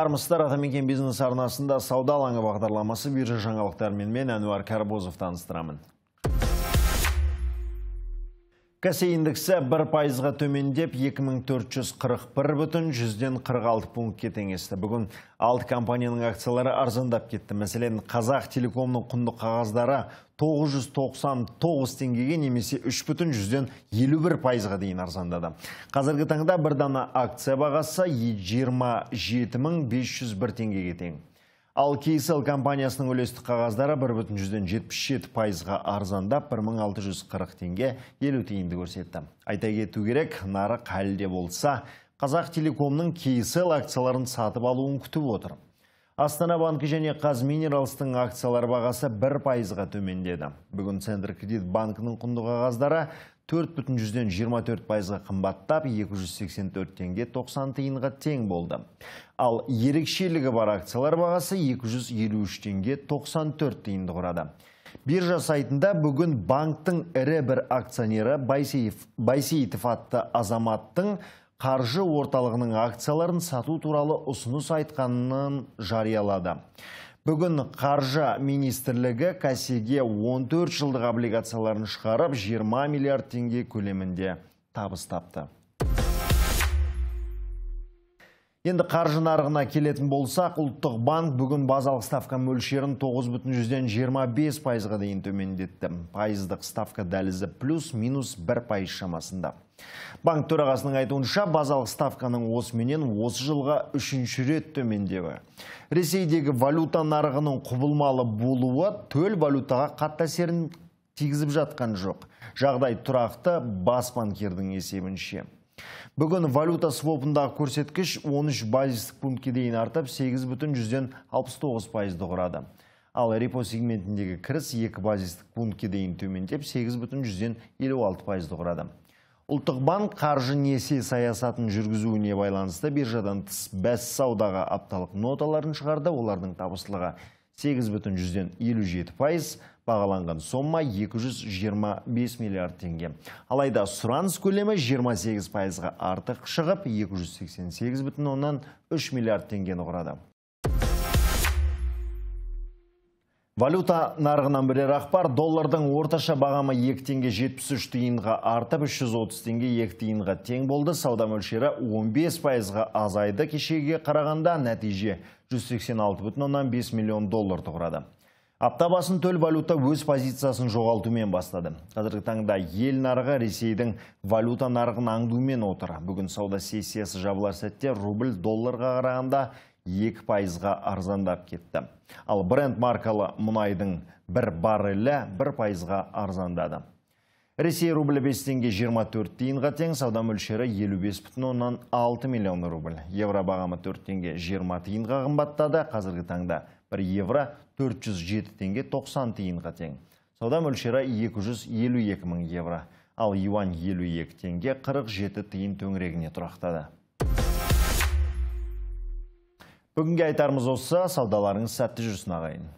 Армыстар атамекен бизнес арнасында сауда алаңы бағдарламасы биржа жаңалықтарымен мен Әнуар Карбозов таныстырамын. Кәсі индексі 1 пайызға төмендеп 2441 бүтін 146 пунктке теңесті. Бүгін 6 компанияның акциялары арзандап кетті. Мәселен, Қазақ телекомның құнды қағаздары 999 теңгеге немесе 3 бүтін 151 пайызға дейін арзандады. Қазіргі таңда бір дана акция бағасы 27501 теңгеге тең. Ал Кейсел компаниясының үлестік қағаздары 1,77 пайызға арзандап 1640 теңге елу тиынды көрсетті. Айта кету керек, нарық қалде болса, Қазақ Телекомның Кейсел акцияларын сатып алуын күтіп отырым. Астана банкі және қаз минералстың акциялар бағасы 1 пайызға төмендеді. Бүгін Центр кредит банкінің құнды қағаздары 24 пайызға қымбаттап, 284 тенге 90 тиынға тең болды. Ал ерекшелігі бар акциялар бағасы 253 тенге 94 тиынды құрады. Биржа сайтында бүгін банктың ірі бір акционері Байсейітов атты азаматтың қаржы орталығының акцияларын сату туралы ұсыныс айтқанын жариялады. Бүгін қаржы министрлігі кәсеге 14 жылдық облигацияларын шығарып 20 миллиард теңге көлемінде табыс тапты. Енді қаржы нарығына келетін болсақ, ұлттық банк бүгін базалық ставка мөлшерін 9,25 пайызға дейін төмендетті. Пайыздық ставка дәлізі плюс-минус 1 пайыз шамасында. Банк төрағасының айтуынша базалық ставканың осыменен осы жылға үшінші рет төмендеуі. Ресейдегі валюта нарығының құбылмалы болуы төл валютаға қатты әсерін тигізіп жатқан жоқ. Жағдай тұрақты бас банкердің есебінше. Бүгін валюта свопындағы көрсеткіш 13 базистік пунктке дейін артып, 8 бүтін жүзден 69 пайызды құрады. Ал репо сегментіндегі кіріс 2 базистік пунктке дейін төмендеп, 8 бүтін жүзден 56 пайызды құрады. Ұлттық банк қаржы несие саясатын жүргізуіне байланысты биржадан тыс бәс саудаға апталық ноталарын шығарды, олардың табысылыға 8 бүтін жүзден 57 пайыз, бағаланған сомма 225 миллиард тенге. Алайда сұраныс көлемі 28 пайызға артық шығып, 288 бүтін оннан 3 миллиард теңгені құрады. Валюта нарығынан бірер ақпар доллардың орташа бағамы 2 теңге 73 тиынға артып 330 тенге 2 тиынға тең болды. Сауда мөлшері 15 пайызға азайды. Кешеге қарағанда нәтиже 186,5 миллион доллар тұғырады. Апта басын төл валюта өз позициясын жоғалтумен бастады. Қазіргі таңда ел нарығы Ресейдің валюта нарығын аңдумен отыр. Бүгін сауда сессиясы жабылар сәтте рубль долларға қарағанда екі пайызға арзандап кетті. Ал бренд маркалы мұнайдың бір баррелі бір пайызға арзандады. Ресей рублі 5 тенге 24 тиынға тең, сауда мөлшері 6 миллион рубль. Евро бағамы 4 тенге 20 тиынға қымбаттады, қазіргі таңда 1 евро 407 тенге 90 тиынға тең. Сауда мөлшері 252 мүн евро, ал юан 52 тенге 47 тиын төңірегіне тұрақтады. Бүгінге айтарымыз осы, саудаларыңыз сәтті жүрсін ағайын.